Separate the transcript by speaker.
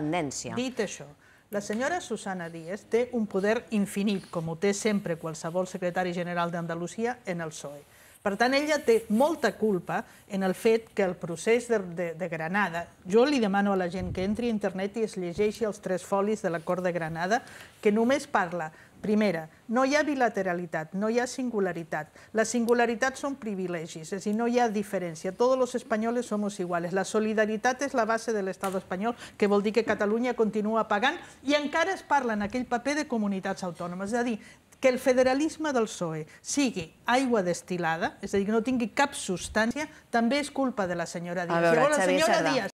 Speaker 1: independència.
Speaker 2: Dit això, la senyora Susana Díez té un poder infinit, com ho té sempre qualsevol secretari general d'Andalusia en el PSOE per tant, ella té molta culpa en el fet que el procés de, de, de Granada... Jo li demano a la gent que entri a internet i es llegeixi els tres folis de l'acord de Granada, que només parla Primera, no hi ha bilateralitat, no hi ha singularitat. Les singularitats són privilegis, és a dir, no hi ha diferència. Tots els espanyols som iguals. La solidaritat és la base de l'estat espanyol, que vol dir que Catalunya continua pagant i encara es parla en aquell paper de comunitats autònomes. És a dir, que el federalisme del PSOE sigui aigua destilada, és a dir, que no tingui cap substància, també és culpa de la senyora Díaz. A veure, Xavier la senyora Díaz